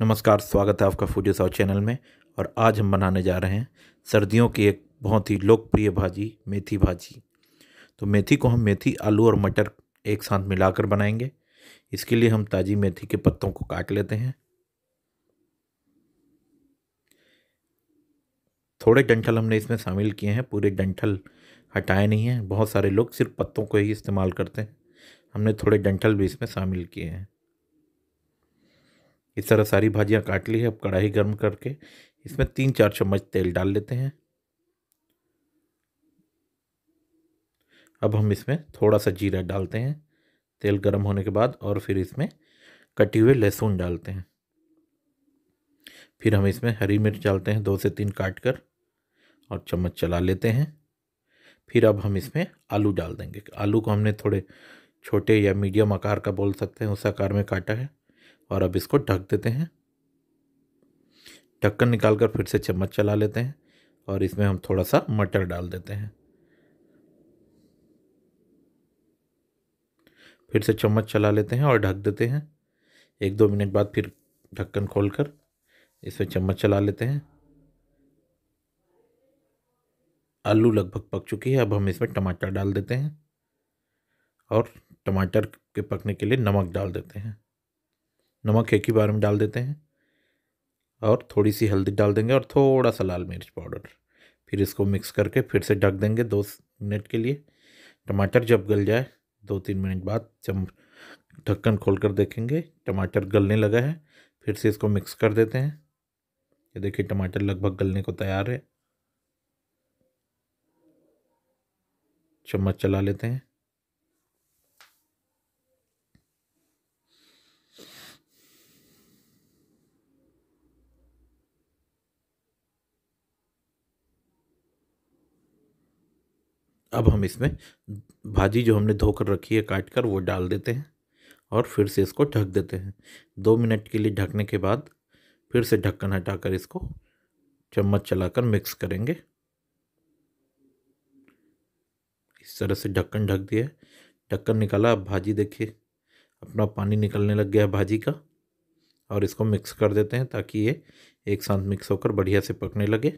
नमस्कार स्वागत है आपका फूजे साव चैनल में और आज हम बनाने जा रहे हैं सर्दियों की एक बहुत ही लोकप्रिय भाजी मेथी भाजी तो मेथी को हम मेथी आलू और मटर एक साथ मिलाकर बनाएंगे इसके लिए हम ताज़ी मेथी के पत्तों को काट लेते हैं थोड़े डंठल हमने इसमें शामिल किए हैं पूरे डंठल हटाए नहीं हैं बहुत सारे लोग सिर्फ पत्तों को ही इस्तेमाल करते हैं हमने थोड़े डंठल भी इसमें शामिल किए हैं इस तरह सारी भाजियाँ काट ली है अब कढ़ाई गर्म करके इसमें तीन चार चम्मच तेल डाल लेते हैं अब हम इसमें थोड़ा सा जीरा डालते हैं तेल गर्म होने के बाद और फिर इसमें कटी हुए लहसुन डालते हैं फिर हम इसमें हरी मिर्च डालते हैं दो से तीन काट कर और चम्मच चला लेते हैं फिर अब हम इसमें आलू डाल देंगे आलू को हमने थोड़े छोटे या मीडियम आकार का बोल सकते हैं उस आकार में काटा है और अब इसको ढक देते हैं ढक्कन निकाल कर फिर से चम्मच चला लेते हैं और इसमें हम थोड़ा सा मटर डाल देते हैं फिर से चम्मच चला लेते हैं और ढक देते हैं एक दो मिनट बाद फिर ढक्कन खोल कर इसमें चम्मच चला लेते हैं आलू लगभग पक चुकी है अब हम इसमें टमाटर डाल देते हैं और टमाटर के पकने के लिए नमक डाल देते हैं नमक एक ही बार में डाल देते हैं और थोड़ी सी हल्दी डाल देंगे और थोड़ा सा लाल मिर्च पाउडर फिर इसको मिक्स करके फिर से ढक देंगे दो मिनट के लिए टमाटर जब गल जाए दो तीन मिनट बाद जब ढक्कन खोल कर देखेंगे टमाटर गलने लगा है फिर से इसको मिक्स कर देते हैं ये देखिए टमाटर लगभग गलने को तैयार है चम्मच चला लेते हैं अब हम इसमें भाजी जो हमने धोकर रखी है काट कर वो डाल देते हैं और फिर से इसको ढक देते हैं दो मिनट के लिए ढकने के बाद फिर से ढक्कन हटाकर इसको चम्मच चलाकर मिक्स करेंगे इस तरह से ढक्कन ढक दिया ढक्कन निकाला अब भाजी देखिए अपना पानी निकलने लग गया भाजी का और इसको मिक्स कर देते हैं ताकि ये एक साथ मिक्स होकर बढ़िया से पकने लगे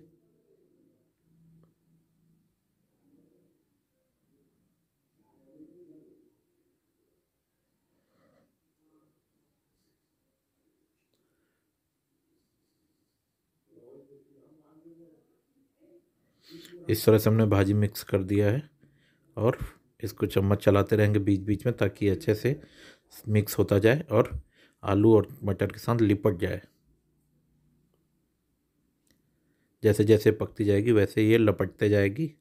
इस तरह से हमने भाजी मिक्स कर दिया है और इसको चम्मच चलाते रहेंगे बीच बीच में ताकि अच्छे से मिक्स होता जाए और आलू और मटर के साथ लिपट जाए जैसे जैसे पकती जाएगी वैसे ये लपटते जाएगी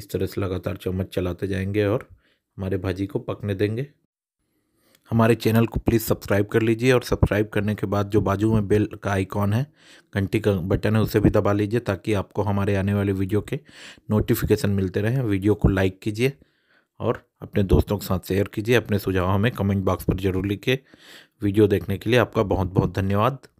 इस तरह से लगातार चम्मच चलाते जाएंगे और हमारे भाजी को पकने देंगे हमारे चैनल को प्लीज़ सब्सक्राइब कर लीजिए और सब्सक्राइब करने के बाद जो बाजू में बेल का आइकॉन है घंटी का बटन है उसे भी दबा लीजिए ताकि आपको हमारे आने वाले वीडियो के नोटिफिकेशन मिलते रहें वीडियो को लाइक कीजिए और अपने दोस्तों के साथ शेयर कीजिए अपने सुझाव हमें कमेंट बॉक्स पर जरूर लिखिए वीडियो देखने के लिए आपका बहुत बहुत धन्यवाद